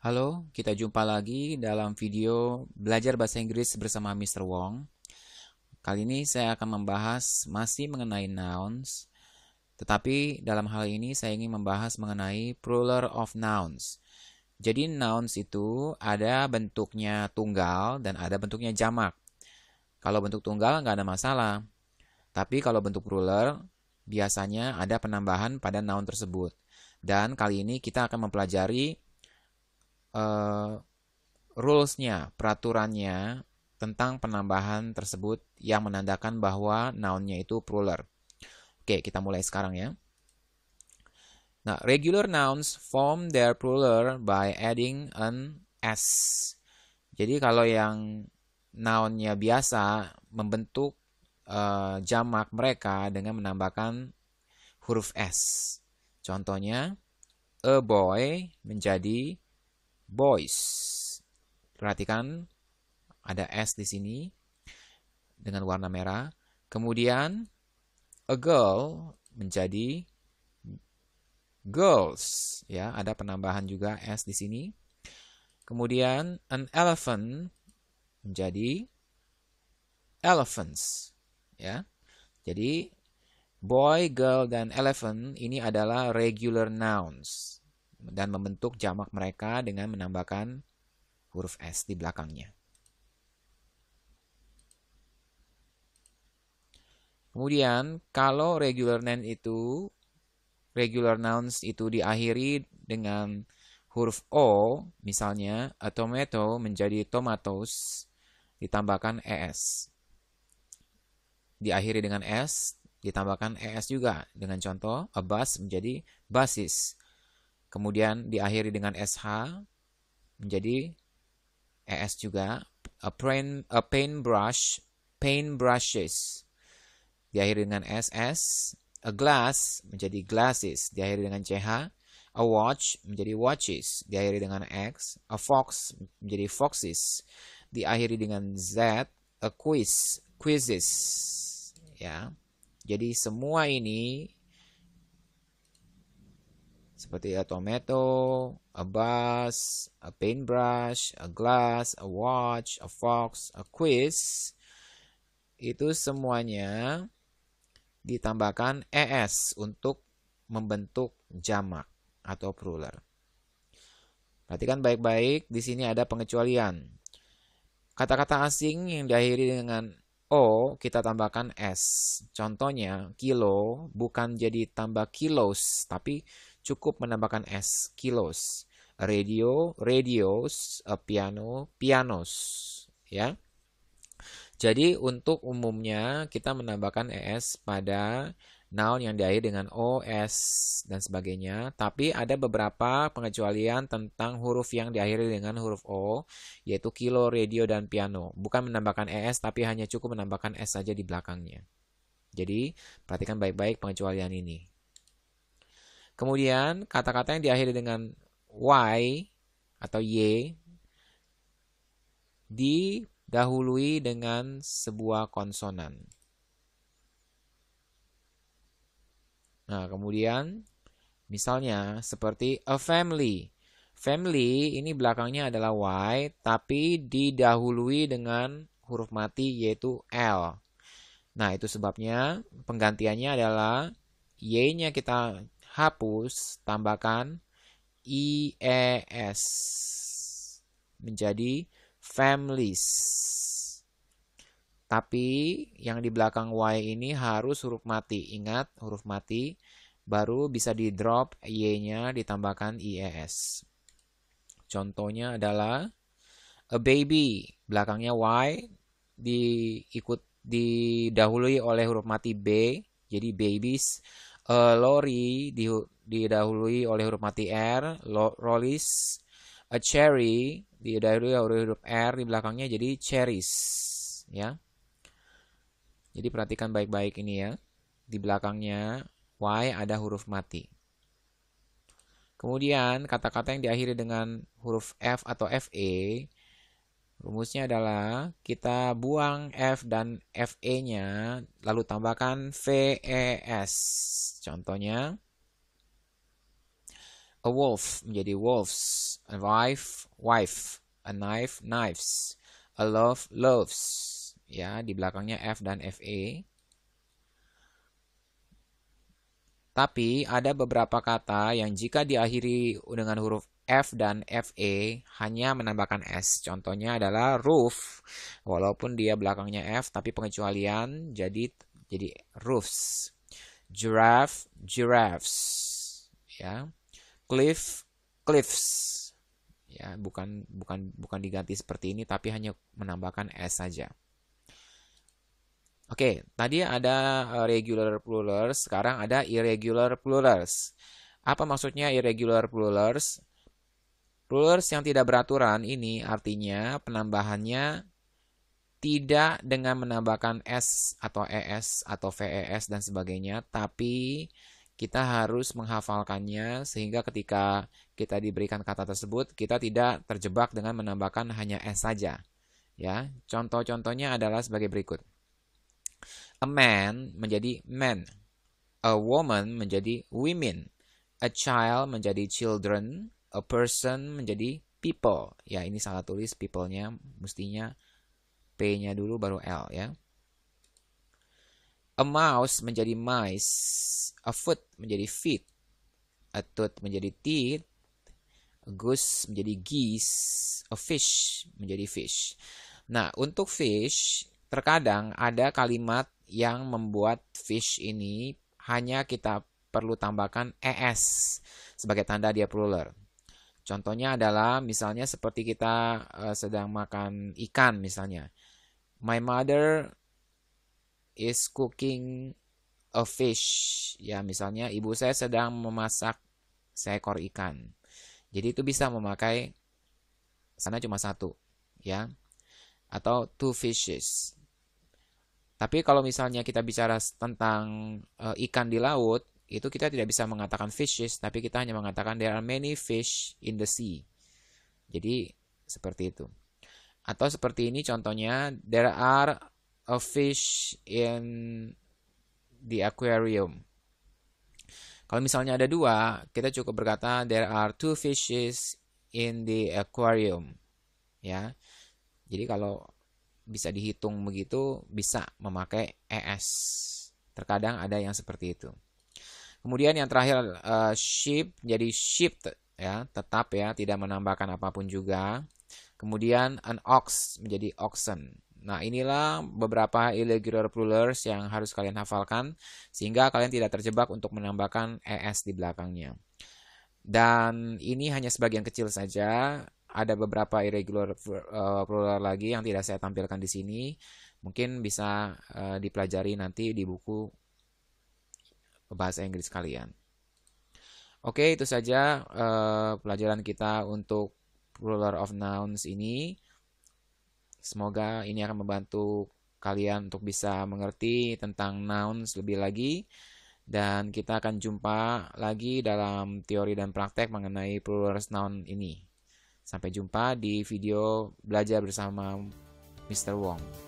Halo, kita jumpa lagi dalam video belajar bahasa Inggris bersama Mr. Wong. Kali ini saya akan membahas masih mengenai nouns, tetapi dalam hal ini saya ingin membahas mengenai plural of nouns. Jadi nouns itu ada bentuknya tunggal dan ada bentuknya jamak. Kalau bentuk tunggal nggak ada masalah, tapi kalau bentuk plural biasanya ada penambahan pada noun tersebut. Dan kali ini kita akan mempelajari uh, rules-nya, peraturannya tentang penambahan tersebut yang menandakan bahwa noun-nya itu plural. Oke, kita mulai sekarang ya. Nah, regular nouns form their plural by adding an s. Jadi kalau yang noun-nya biasa membentuk uh, jamak mereka dengan menambahkan huruf s. Contohnya, a boy menjadi boys. Perhatikan ada S di sini dengan warna merah. Kemudian a girl menjadi girls ya, ada penambahan juga S di sini. Kemudian an elephant menjadi elephants ya. Jadi boy, girl dan elephant ini adalah regular nouns dan membentuk jamak mereka dengan menambahkan huruf S di belakangnya. Kemudian kalau regular noun itu regular nouns itu diakhiri dengan huruf O, misalnya a tomato menjadi tomatoes ditambahkan es. Diakhiri dengan s, ditambahkan es juga. Dengan contoh a bus menjadi buses kemudian diakhiri dengan SH menjadi ES juga a paint a brush paintbrush brushes diakhiri dengan SS a glass menjadi glasses diakhiri dengan CH a watch menjadi watches diakhiri dengan X a fox menjadi foxes diakhiri dengan Z a quiz quizzes ya jadi semua ini seperti a tomato, a bus, a paintbrush, a glass, a watch, a fox, a quiz, itu semuanya ditambahkan es untuk membentuk jamak atau plural. Perhatikan baik-baik, di sini ada pengecualian. Kata-kata asing yang diakhiri dengan O kita tambahkan S. Contohnya, kilo bukan jadi tambah kilos, tapi cukup menambahkan S, kilos. Radio, radios, eh, piano, pianos. Ya. Jadi untuk umumnya kita menambahkan ES pada noun yang diakhiri dengan OS dan sebagainya. Tapi ada beberapa pengecualian tentang huruf yang diakhiri dengan huruf O, yaitu kilo, radio, dan piano. Bukan menambahkan ES, tapi hanya cukup menambahkan S saja di belakangnya. Jadi, perhatikan baik-baik pengecualian ini. Kemudian kata-kata yang diakhiri dengan y atau y didahului dengan sebuah konsonan. Nah, kemudian misalnya seperti a family. Family ini belakangnya adalah y tapi didahului dengan huruf mati yaitu l. Nah, itu sebabnya penggantiannya adalah y-nya kita hapus tambahkan IES menjadi families. Tapi yang di belakang Y ini harus huruf mati. Ingat huruf mati baru bisa di drop Y-nya ditambahkan IES. Contohnya adalah a baby, belakangnya Y diikut didahului oleh huruf mati B, jadi babies uh, lori di, didahului oleh huruf mati r, lo, rollis, a cherry didahului oleh huruf r di belakangnya jadi cherries, ya. Jadi perhatikan baik-baik ini ya. Di belakangnya y ada huruf mati. Kemudian kata-kata yang diakhiri dengan huruf f atau fe Rumusnya adalah kita buang F dan FE-nya, lalu tambahkan VES. Contohnya, a wolf menjadi wolves, a wife, wife, a knife, knives, a love, loves. Ya, di belakangnya F dan FE. Tapi ada beberapa kata yang jika diakhiri dengan huruf F dan FE hanya menambahkan S. Contohnya adalah roof. Walaupun dia belakangnya F tapi pengecualian jadi jadi roofs. Giraffe, giraffes. Ya. Cliff, cliffs. Ya, bukan bukan bukan diganti seperti ini tapi hanya menambahkan S saja. Oke, tadi ada eh, regular plurals, sekarang ada irregular plurals. Apa maksudnya irregular plurals? Rulers yang tidak beraturan ini artinya penambahannya tidak dengan menambahkan S atau ES atau VES dan sebagainya, tapi kita harus menghafalkannya sehingga ketika kita diberikan kata tersebut kita tidak terjebak dengan menambahkan hanya s saja. Ya, contoh-contohnya adalah sebagai berikut. A man menjadi men, a woman menjadi women, a child menjadi children, a person menjadi people. Ya, ini salah tulis people-nya mestinya P-nya dulu baru L ya. A mouse menjadi mice, a foot menjadi feet, a tooth menjadi teeth, a goose menjadi geese, a fish menjadi fish. Nah, untuk fish terkadang ada kalimat yang membuat fish ini hanya kita perlu tambahkan es sebagai tanda dia plural. Contohnya adalah misalnya seperti kita uh, sedang makan ikan misalnya. My mother is cooking a fish. Ya, misalnya ibu saya sedang memasak seekor ikan. Jadi itu bisa memakai sana cuma satu, ya. Atau two fishes. Tapi kalau misalnya kita bicara tentang uh, ikan di laut, itu kita tidak bisa mengatakan fishes, tapi kita hanya mengatakan there are many fish in the sea. Jadi seperti itu. Atau seperti ini contohnya, there are a fish in the aquarium. Kalau misalnya ada dua, kita cukup berkata there are two fishes in the aquarium. Ya. Jadi kalau bisa dihitung begitu bisa memakai ES. Terkadang ada yang seperti itu. Kemudian yang terakhir uh, eh, shift jadi shift ya, tetap ya, tidak menambahkan apapun juga. Kemudian an ox menjadi oxen. Nah, inilah beberapa irregular plurals yang harus kalian hafalkan sehingga kalian tidak terjebak untuk menambahkan es di belakangnya. Dan ini hanya sebagian kecil saja. Ada beberapa irregular plural eh, lagi yang tidak saya tampilkan di sini. Mungkin bisa uh, dipelajari nanti di buku bahasa Inggris kalian. Oke, itu saja uh, pelajaran kita untuk ruler of nouns ini. Semoga ini akan membantu kalian untuk bisa mengerti tentang nouns lebih lagi. Dan kita akan jumpa lagi dalam teori dan praktek mengenai plural noun ini. Sampai jumpa di video belajar bersama Mr. Wong.